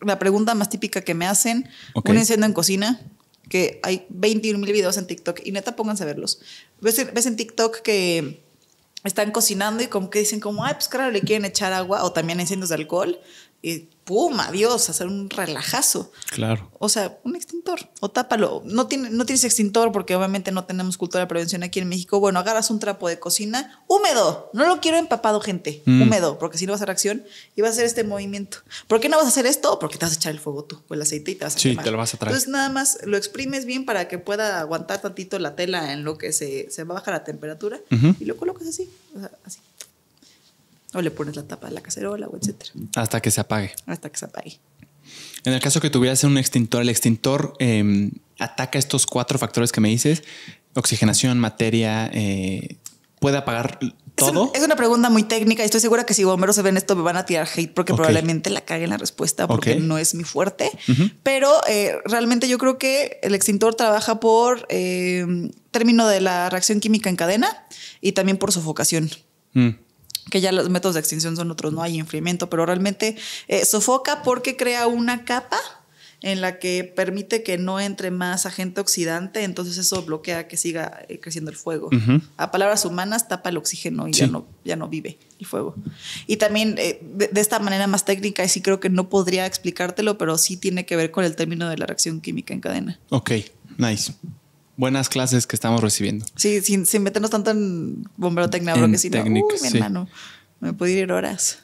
la pregunta más típica que me hacen, un incendio en cocina, que hay 21 mil videos en TikTok y neta pónganse a verlos. ¿Ves, en TikTok que están cocinando y como que dicen como, ay, pues claro, le quieren echar agua o también incendios de alcohol y ¡pum! Adiós, hacer un relajazo. Claro. O sea, un extintor o tápalo. No, no tienes extintor porque obviamente no tenemos cultura de prevención aquí en México. Bueno, agarras un trapo de cocina húmedo. No lo quiero empapado, gente. Mm. Húmedo, porque si no vas a hacer acción y vas a hacer este movimiento. ¿Por qué no vas a hacer esto? Porque te vas a echar el fuego tú con el aceite y te vas a Sí, te lo vas a traer. Entonces nada más lo exprimes bien para que pueda aguantar tantito la tela en lo que se, baja la temperatura y lo colocas así, o sea, así. O le pones la tapa a la cacerola o etcétera. Hasta que se apague. Hasta que se apague. En el caso que tuvieras un extintor, el extintor em, ataca estos cuatro factores que me dices: oxigenación, materia, eh, puede apagar todo. Es, una pregunta muy técnica y estoy segura que si bomberos se ven esto me van a tirar hate porque probablemente la caguen la respuesta porque no es mi fuerte. Pero eh, realmente yo creo que el extintor trabaja por em, término de la reacción química en cadena y también por sofocación. Mm que ya los métodos de extinción son otros, no hay enfriamiento, pero realmente eh, sofoca porque crea una capa en la que permite que no entre más agente oxidante, entonces eso bloquea que siga eh, creciendo el fuego. A palabras humanas, tapa el oxígeno y ya, no, ya no vive el fuego. Y también eh, de, de, esta manera más técnica, y sí creo que no podría explicártelo, pero sí tiene que ver con el término de la reacción química en cadena. Ok, nice buenas clases que estamos recibiendo. Sí, sin, sin meternos tanto en bombero técnico, que si no, mi hermano, me puede ir horas.